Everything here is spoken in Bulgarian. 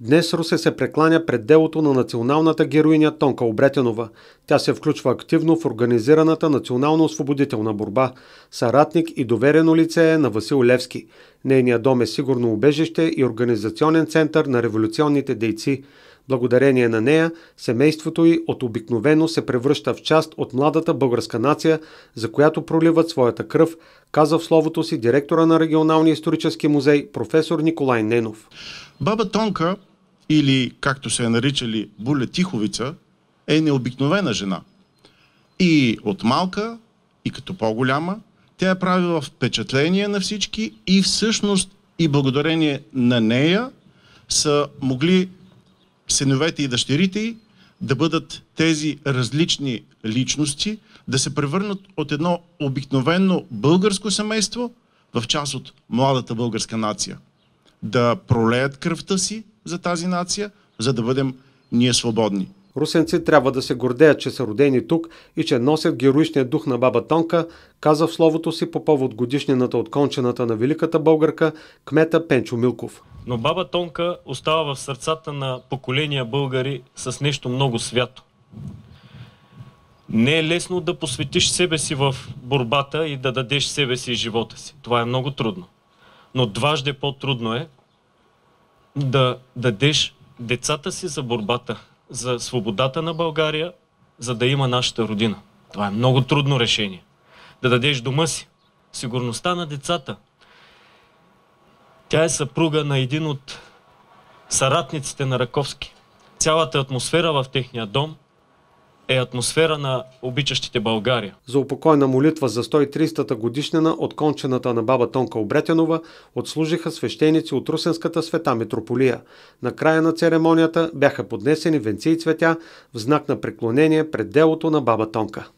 Днес Русе се прекланя пред делото на националната героиня Тонка Обретенова. Тя се включва активно в организираната национално-освободителна борба. Саратник и доверено лице е на Васил Левски. Нейният дом е сигурно убежище и организационен център на революционните дейци. Благодарение на нея, семейството й от обикновено се превръща в част от младата българска нация, за която проливат своята кръв, каза в словото си директора на Регионалния исторически музей, професор Николай Ненов. Баба Тонка, или както се е наричали Буля Тиховица, е необикновена жена. И от малка, и като по-голяма, тя е правила впечатление на всички и всъщност и благодарение на нея са могли синовете и дъщерите й да бъдат тези различни личности, да се превърнат от едно обикновено българско семейство в част от младата българска нация. Да пролеят кръвта си за тази нация, за да бъдем ние свободни. Русенци трябва да се гордеят, че са родени тук и че носят героичния дух на баба Тонка, каза в словото си по повод годишнината от кончената на великата българка, кмета Пенчо Милков. Но баба Тонка остава в сърцата на поколения българи с нещо много свято. Не е лесно да посветиш себе си в борбата и да дадеш себе си и живота си. Това е много трудно. Но дважде по-трудно е да дадеш децата си за борбата, за свободата на България, за да има нашата родина. Това е много трудно решение. Да дадеш дома си, сигурността на децата. Тя е съпруга на един от съратниците на Раковски. Цялата атмосфера в техния дом – е атмосфера на обичащите България. За упокойна молитва за 130-та годишнина от кончената на баба Тонка Обретенова отслужиха свещеници от Русенската света Митрополия. На края на церемонията бяха поднесени венци и цветя в знак на преклонение пред делото на баба Тонка.